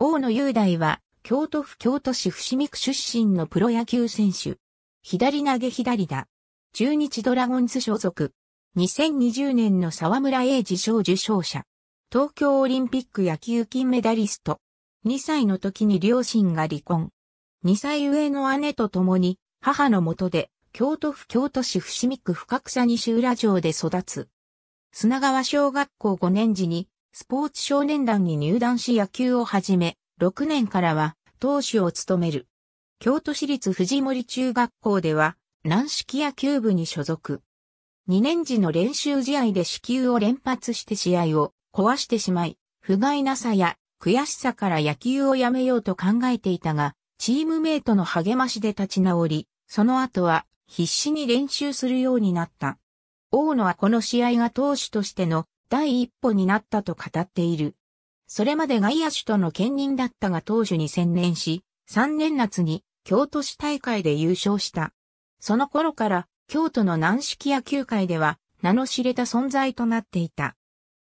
大野雄大は、京都府京都市伏見区出身のプロ野球選手。左投げ左打。中日ドラゴンズ所属。2020年の沢村栄治賞受賞者。東京オリンピック野球金メダリスト。2歳の時に両親が離婚。2歳上の姉と共に、母のもとで、京都府京都市伏見区深草西浦城で育つ。砂川小学校5年時に、スポーツ少年団に入団し野球を始め、6年からは投手を務める。京都市立藤森中学校では、軟式野球部に所属。2年時の練習試合で死球を連発して試合を壊してしまい、不甲斐なさや悔しさから野球をやめようと考えていたが、チームメイトの励ましで立ち直り、その後は必死に練習するようになった。大野はこの試合が投手としての第一歩になったと語っている。それまで外野手との兼任だったが投手に専念し、3年夏に京都市大会で優勝した。その頃から京都の軟式野球界では名の知れた存在となっていた。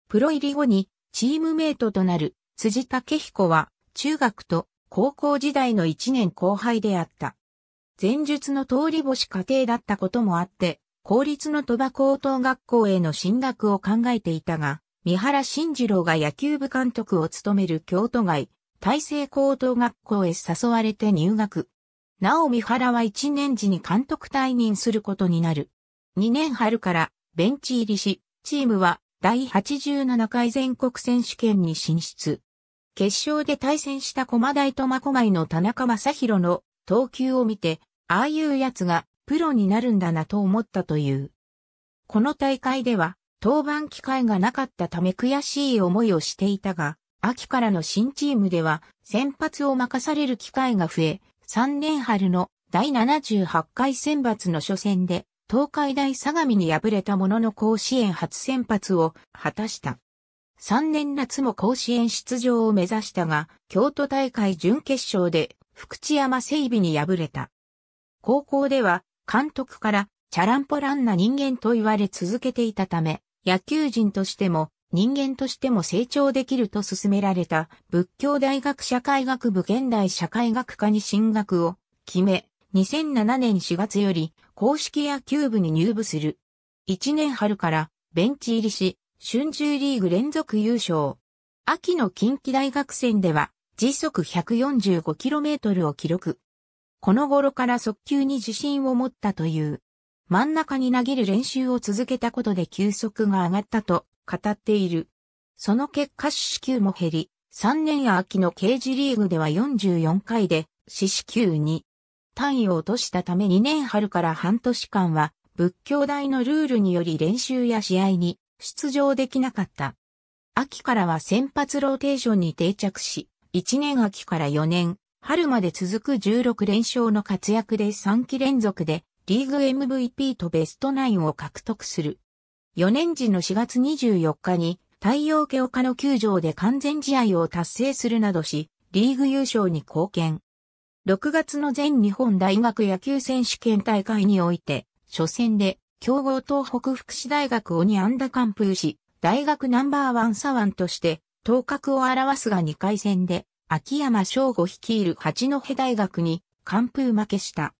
プロ入り後にチームメイトとなる辻武彦は中学と高校時代の1年後輩であった。前述の通り星家庭だったこともあって、公立の戸場高等学校への進学を考えていたが、三原慎次郎が野球部監督を務める京都外、大成高等学校へ誘われて入学。なお三原は一年時に監督退任することになる。二年春からベンチ入りし、チームは第87回全国選手権に進出。決勝で対戦した駒大苫小牧の田中正宏の投球を見て、ああいうやつがプロになるんだなと思ったという。この大会では、登板機会がなかったため悔しい思いをしていたが、秋からの新チームでは、先発を任される機会が増え、3年春の第78回選抜の初戦で、東海大相模に敗れたものの甲子園初先発を果たした。3年夏も甲子園出場を目指したが、京都大会準決勝で福知山整備に敗れた。高校では監督からチャランポランな人間と言われ続けていたため、野球人としても人間としても成長できると勧められた仏教大学社会学部現代社会学科に進学を決め、2007年4月より公式野球部に入部する。1年春からベンチ入りし、春秋リーグ連続優勝。秋の近畿大学戦では時速 145km を記録。この頃から速球に自信を持ったという。真ん中に投げる練習を続けたことで球速が上がったと語っている。その結果四死球も減り、3年秋の刑事リーグでは44回で四死球に単位を落としたため2年春から半年間は仏教大のルールにより練習や試合に出場できなかった。秋からは先発ローテーションに定着し、1年秋から4年、春まで続く16連勝の活躍で3期連続でリーグ MVP とベストナインを獲得する。4年時の4月24日に太陽系岡の球場で完全試合を達成するなどし、リーグ優勝に貢献。6月の全日本大学野球選手権大会において、初戦で強豪東北福祉大学を2安打完封し、大学ナンバーワン左腕として頭角を表すが2回戦で秋山翔吾率いる八戸大学に完封負けした。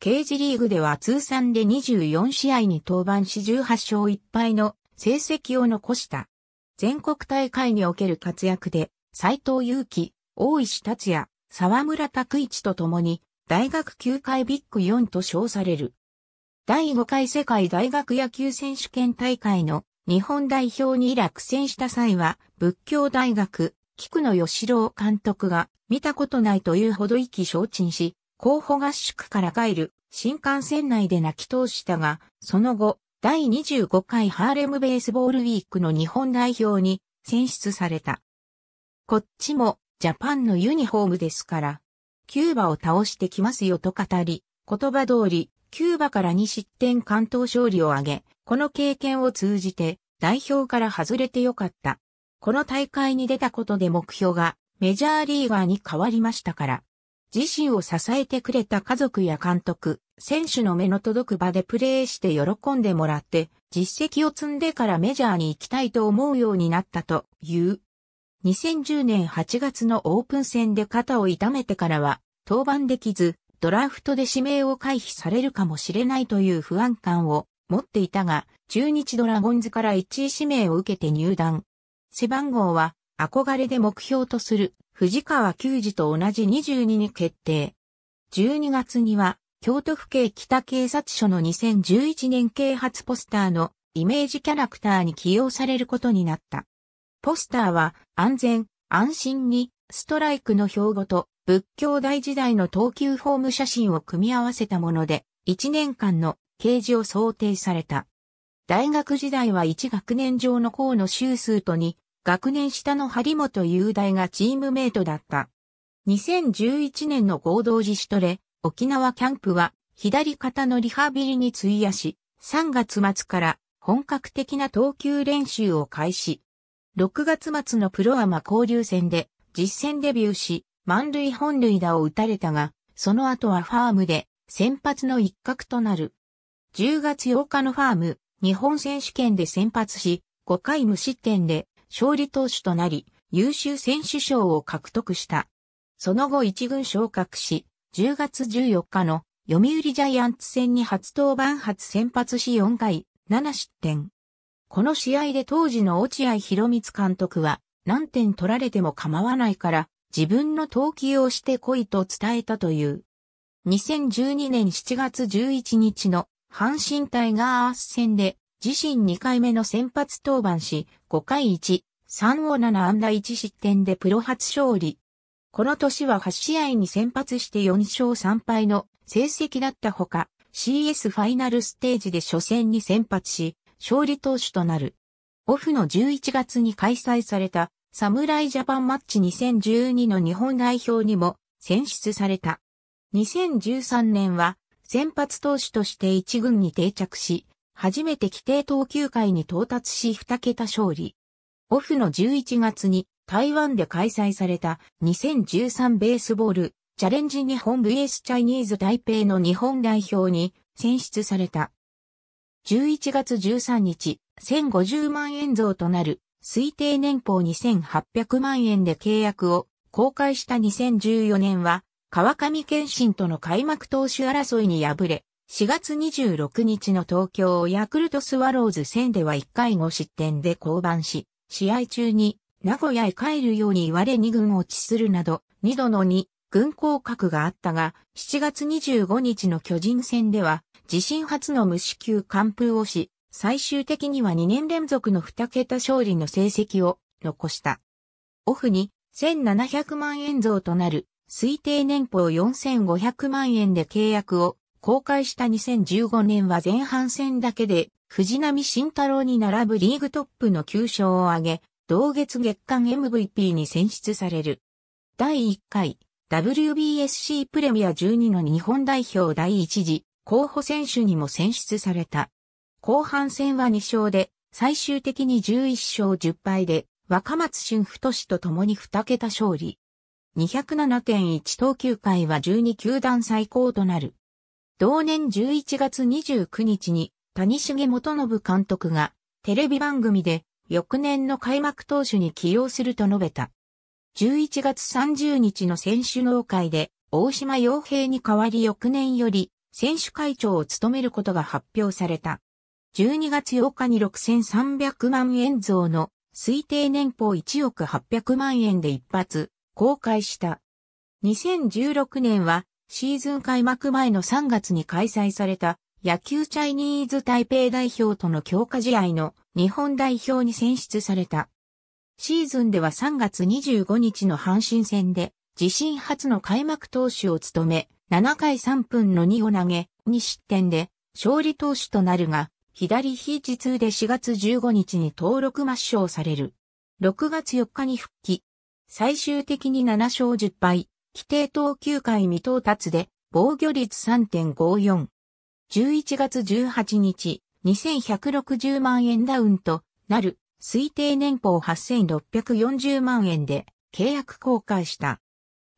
刑事リーグでは通算で24試合に登板し18勝1敗の成績を残した。全国大会における活躍で、斎藤祐樹、大石達也、沢村拓一と共に、大学球界ビッグ4と称される。第5回世界大学野球選手権大会の日本代表に落選した際は、仏教大学、菊野義郎監督が見たことないというほど意気知し、候補合宿から帰る新幹線内で泣き通したが、その後、第25回ハーレムベースボールウィークの日本代表に選出された。こっちもジャパンのユニフォームですから、キューバを倒してきますよと語り、言葉通り、キューバから2失点関東勝利を挙げ、この経験を通じて代表から外れてよかった。この大会に出たことで目標がメジャーリーガーに変わりましたから。自身を支えてくれた家族や監督、選手の目の届く場でプレーして喜んでもらって、実績を積んでからメジャーに行きたいと思うようになったという。2010年8月のオープン戦で肩を痛めてからは、登板できず、ドラフトで指名を回避されるかもしれないという不安感を持っていたが、中日ドラゴンズから1位指名を受けて入団。背番号は憧れで目標とする藤川球児と同じ22に決定。12月には京都府警北警察署の2011年啓発ポスターのイメージキャラクターに起用されることになった。ポスターは安全、安心にストライクの標語と仏教大時代の投球フォーム写真を組み合わせたもので1年間の掲示を想定された。大学時代は1学年上の校の修数と2学年下の張本雄大がチームメイトだった。2011年の合同自主トレ、沖縄キャンプは、左肩のリハビリに費やし、3月末から本格的な投球練習を開始。6月末のプロアマ交流戦で実戦デビューし、満塁本塁打を打たれたが、その後はファームで先発の一角となる。10月8日のファーム、日本選手権で先発し、5回無失点で勝利投手となり、優秀選手賞を獲得した。その後一軍昇格し、10月14日の読売ジャイアンツ戦に初登板初先発し4回、7失点。この試合で当時の落合博光監督は、何点取られても構わないから、自分の投球をして来いと伝えたという。2012年7月11日の阪神タイガース戦で自身2回目の先発登板し、5回1、3を7安打1失点でプロ初勝利。この年は8試合に先発して4勝3敗の成績だったほか、CS ファイナルステージで初戦に先発し、勝利投手となる。オフの11月に開催された、侍ジャパンマッチ2012の日本代表にも選出された。2013年は先発投手として1軍に定着し、初めて規定投球回に到達し2桁勝利。オフの11月に台湾で開催された2013ベースボールチャレンジ日本 VS チャイニーズ台北の日本代表に選出された。11月13日、1050万円増となる推定年俸2800万円で契約を公開した2014年は川上健信との開幕投手争いに敗れ、4月26日の東京ヤクルトスワローズ戦では1回5失点で降板し、試合中に名古屋へ帰るように言われ2軍落ちするなど、2度の2軍降格があったが、7月25日の巨人戦では、自身初の無支給完封をし、最終的には2年連続の2桁勝利の成績を残した。オフに1700万円増となる推定年俸4500万円で契約を公開した2015年は前半戦だけで藤波慎太郎に並ぶリーグトップの9勝を挙げ、同月月間 MVP に選出される。第1回 WBSC プレミア12の日本代表第1次候補選手にも選出された。後半戦は2勝で、最終的に11勝10敗で、若松俊太氏と共に2桁勝利。207.1投球回は12球団最高となる。同年11月29日に谷重元信監督がテレビ番組で翌年の開幕投手に起用すると述べた。11月30日の選手農会で大島洋平に代わり翌年より選手会長を務めることが発表された。12月8日に6300万円増の推定年俸1億800万円で一発公開した。2016年はシーズン開幕前の3月に開催された野球チャイニーズ台北代表との強化試合の日本代表に選出された。シーズンでは3月25日の阪神戦で自身初の開幕投手を務め、7回3分の2を投げ、2失点で勝利投手となるが、左肘痛で4月15日に登録抹消される。6月4日に復帰。最終的に7勝10敗、規定投球回未到達で、防御率3.54。11月18日、2160万円ダウンとなる推定年俸8640万円で契約更改した。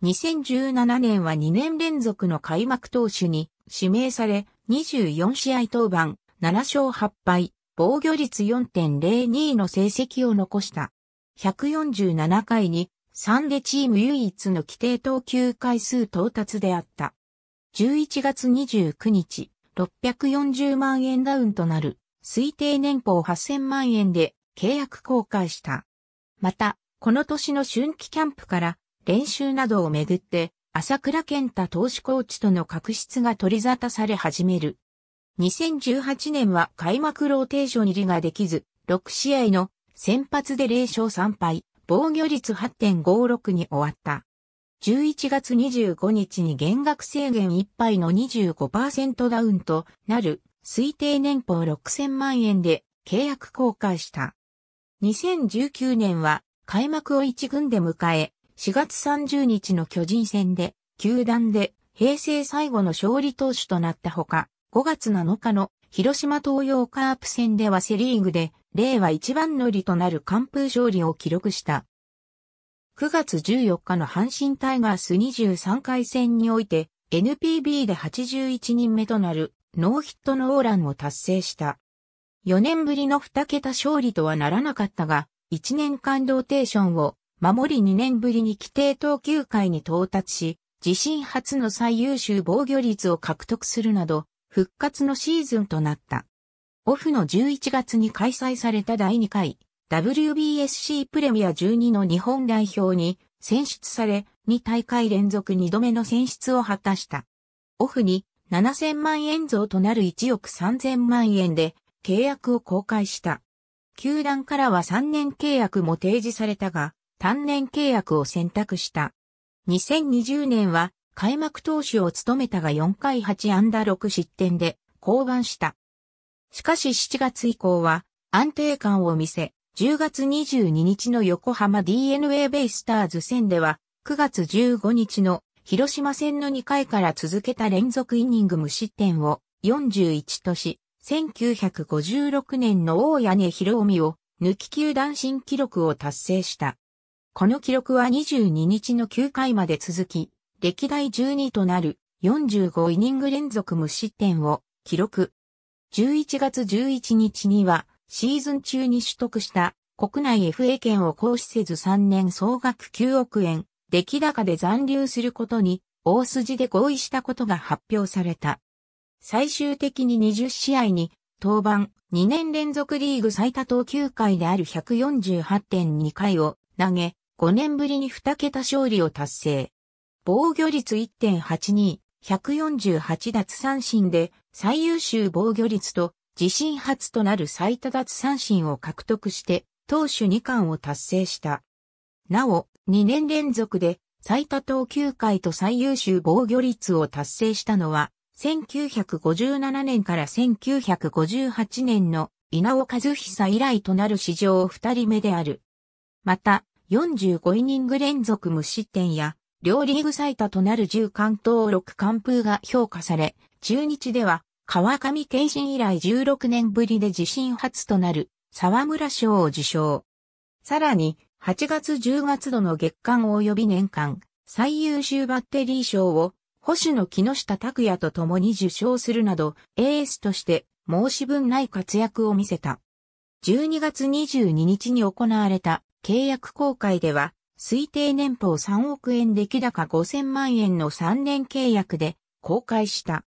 2017年は2年連続の開幕投手に指名され、24試合登板、7勝8敗、防御率4.02の成績を残した。147回に3でチーム唯一の規定投球回数到達であった。11月29日、640万円ダウンとなる推定年俸8000万円で契約公開した。また、この年の春季キャンプから練習などをめぐって、朝倉健太投手コーチとの確執が取り沙汰され始める。2018年は開幕ローテーション入りができず、6試合の先発で0勝3敗、防御率8.56に終わった。11月25日に減額制限ぱ杯の25%ダウンとなる推定年俸6000万円で契約更改した。2019年は開幕を1軍で迎え、4月30日の巨人戦で、球団で平成最後の勝利投手となったほか、5月7日の広島東洋カープ戦ではセリーグで令和一番乗りとなる完封勝利を記録した。9月14日の阪神タイガース23回戦において、NPB で81人目となるノーヒットノーランを達成した。4年ぶりの2桁勝利とはならなかったが、1年間ローテーションを守り2年ぶりに規定投球回に到達し、自身初の最優秀防御率を獲得するなど、復活のシーズンとなった。オフの11月に開催された第2回 WBSC プレミア12の日本代表に選出され、2大会連続2度目の選出を果たした。オフに7000万円増となる1億3000万円で契約を公開した。球団からは3年契約も提示されたが、単年契約を選択した。2020年は開幕投手を務めたが4回8安打6失点で降板した。しかし7月以降は安定感を見せ、10月22日の横浜 DNA ベイスターズ戦では、9月15日の広島戦の2回から続けた連続イニング無失点を41とし、1956年の大屋根広臣を抜き球団新記録を達成した。この記録は22日の9回まで続き、歴代12となる45イニング連続無失点を記録。11月11日には、シーズン中に取得した国内 FA 権を行使せず3年総額9億円、出来高で残留することに、大筋で合意したことが発表された。最終的に20試合に、登板、2年連続リーグ最多投球回である148.2回を投げ、5年ぶりに2桁勝利を達成。防御率1.82、148奪三振で最優秀防御率と自身初となる最多奪三振を獲得して投手2冠を達成した。なお、2年連続で最多投球回と最優秀防御率を達成したのは、1957年から1958年の稲尾和久以来となる史上2人目である。また、45イニング連続無失点や、両リーグ最多となる10関東6完封が評価され、中日では、川上健信以来16年ぶりで自身初となる沢村賞を受賞。さらに、8月10月度の月間及び年間最優秀バッテリー賞を星野木下拓也と共に受賞するなど、エースとして申し分ない活躍を見せた。12月22日に行われた契約公開では、推定年俸3億円出来高5000万円の3年契約で公開した。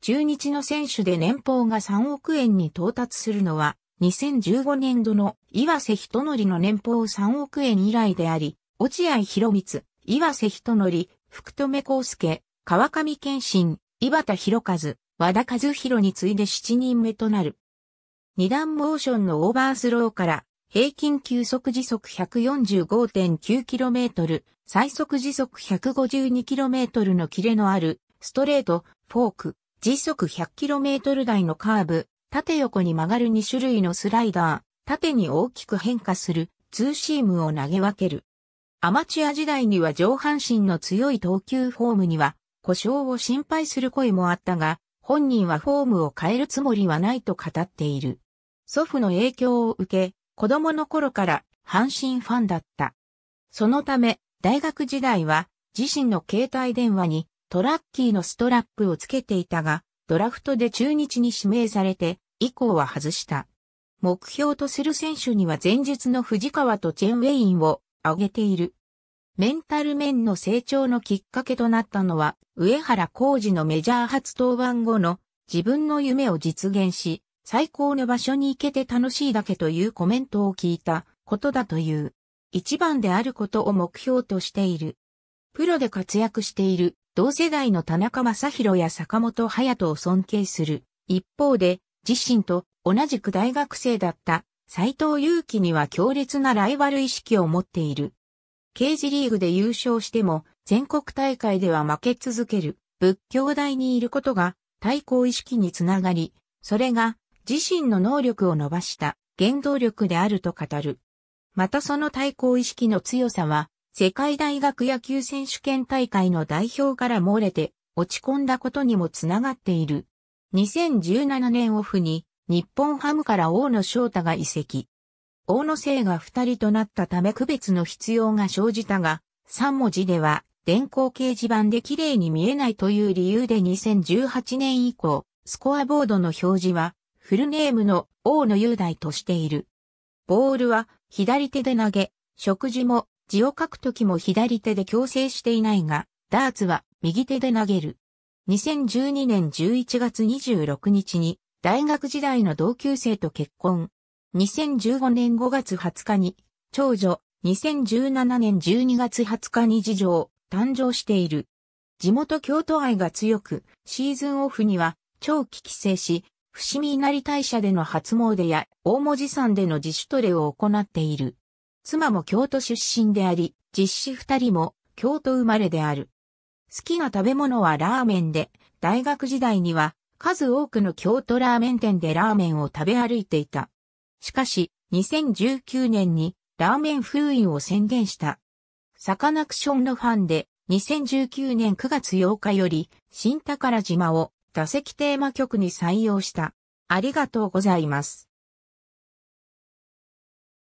中日の選手で年俸が3億円に到達するのは、2015年度の岩瀬人則の年俸3億円以来であり、落合博光、岩瀬人則、福留孝介、川上健信、岩田博和、和田和弘に次いで7人目となる。二段モーションのオーバースローから平均球速時速 145.9km、最速時速 152km のキレのあるストレート、フォーク、時速 100km 台のカーブ、縦横に曲がる2種類のスライダー、縦に大きく変化するツーシームを投げ分ける。アマチュア時代には上半身の強い投球フォームには故障を心配する声もあったが、本人はフォームを変えるつもりはないと語っている。祖父の影響を受け、子供の頃から阪神ファンだった。そのため、大学時代は自身の携帯電話にトラッキーのストラップをつけていたが、ドラフトで中日に指名されて、以降は外した。目標とする選手には前述の藤川とチェンウェインを挙げている。メンタル面の成長のきっかけとなったのは、上原浩二のメジャー初登板後の自分の夢を実現し、最高の場所に行けて楽しいだけというコメントを聞いたことだという。一番であることを目標としている。プロで活躍している同世代の田中正宏や坂本隼人を尊敬する。一方で、自身と同じく大学生だった斎藤祐樹には強烈なライバル意識を持っている。刑事リーグで優勝しても、全国大会では負け続ける、仏教大にいることが、対抗意識につながり、それが、自身の能力を伸ばした、原動力であると語る。またその対抗意識の強さは、世界大学野球選手権大会の代表から漏れて落ち込んだことにもつながっている。2017年オフに日本ハムから大野翔太が移籍。大野生が二人となったため区別の必要が生じたが、三文字では電光掲示板で綺麗に見えないという理由で2018年以降、スコアボードの表示はフルネームの大野雄大としている。ボールは左手で投げ、食事も字を書くときも左手で矯正していないが、ダーツは右手で投げる。2012年11月26日に大学時代の同級生と結婚。2015年5月20日に長女、2017年12月20日に次女、誕生している。地元京都愛が強く、シーズンオフには長期帰省し、伏見稲荷大社での初詣や大文字山での自主トレを行っている。妻も京都出身であり、実子二人も京都生まれである。好きな食べ物はラーメンで、大学時代には数多くの京都ラーメン店でラーメンを食べ歩いていた。しかし、2019年にラーメン封印を宣言した。サカナクションのファンで、2019年9月8日より、新宝島を打席テーマ曲に採用した。ありがとうございます。